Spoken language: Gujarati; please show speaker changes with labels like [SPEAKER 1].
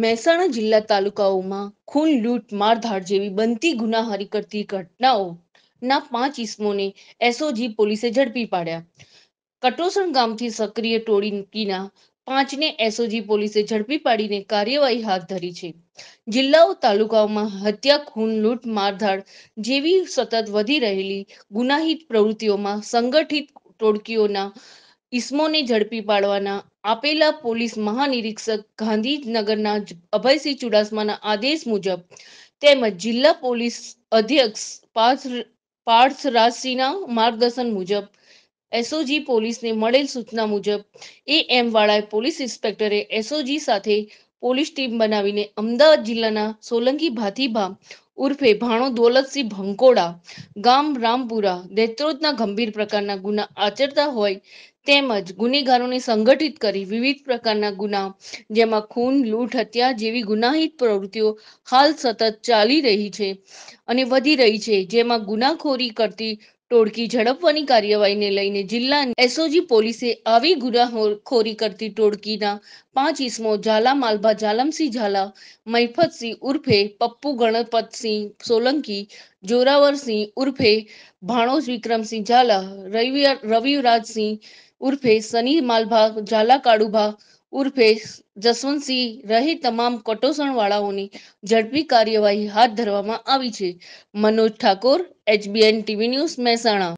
[SPEAKER 1] મહેસાણા જિલ્લા તાલુકાઓમાં ખૂન લૂંટ મારધાડ જેવી બનતી ગુનાહારી કરતી ઘટનાઓ ના પાંચ ઇસમોને એસઓજી પોલીસે ઝડપી પાડ્યા કટોસણ ગામથી સક્રિય ટોળીના પાંચને એસઓજી પોલીસે ઝડપી પાડીને કાર્યવાહી હાથ ધરી છે જિલ્લાઓ તાલુકાઓમાં હત્યા ખૂન લૂંટ મારધાડ જેવી સતત વધી રહેલી ગુનાહિત પ્રવૃત્તિઓમાં સંગઠિત ટોળકીઓના ઇસમોને ઝડપી પાડવાના આપેલા પોલીસ મહાનિરીક્ષક ગાંધીનગરના અભયસિંહ ચુડાસમાના આદેશ મુજબ તેમજ જિલ્લા પોલીસ અધ્યક્ષ પાર્થ રાજસિંહના માર્ગદર્શન મુજબ એસઓજી પોલીસને મળેલ સૂચના મુજબ એ એમ વાળાએ પોલીસ ઇન્સ્પેક્ટરે એસઓજી સાથે પોલીસ ટીમ બનાવીને અમદાવાદ જિલ્લાના સોલંકી ભાતીભા ઉર્ફે ભાણો દોલતસિંહ ભંકોડા ગામ રામપુરા દેત્રોદના ગંભીર પ્રકારના ગુના આચરતા હોય તેમજ ગુનેગારોને સંગઠિત કરી વિવિધ પ્રકારના ગુનાઓ જેમાં ખૂન લૂંટ હત્યા જેવી ગુનાહિત પ્રવૃત્તિઓ હાલ સતત ચાલી રહી છે અને વધી રહી છે જેમાં ગુનાખોરી કરતી ટોળકી ઝડપવાની કાર્યવાહીને લઈને જિલ્લા એસઓજી પોલીસે આવી ગુનાખોરી કરતી ટોળકીના પાંચ ઇસમો ઝાલા માલભા ઝાલમસિંહ ઝાલા મૈફતસિંહ ઉર્ફે પપ્પુ ગણપતસિંહ સોલંકી જોરાવરસિંહ ઉર્ફે ભાણોજ વિક્રમસિંહ ઝાલા રવિ રવિરાજસિંહ ઉર્ફે સની માલભા ઝાલા કાળુભા ઉર્ફે જસવંતસિંહ રહી તમામ વાળાઓની ઝડપી કાર્યવાહી હાથ ધરવામાં આવી છે Manoj Thakor HBN TV news Mehsana